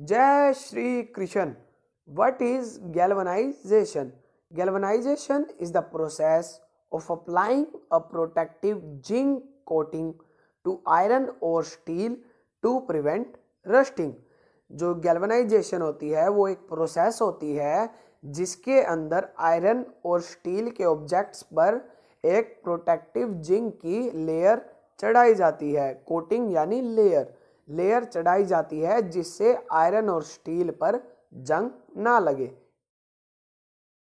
जय Shri Krishna what is galvanization galvanization is the process of applying a protective zinc coating to iron और steel to prevent rusting जो galvanization होती है वो एक प्रोसेस होती है जिसके अंदर आयरन और स्टील के ऑब्जेक्ट्स पर एक प्रोटेक्टिव जिंक की लेयर चढ़ाई जाती है कोटिंग यानी लेयर लेयर चढ़ाई जाती है जिससे आयरन और स्टील पर जंग ना लगे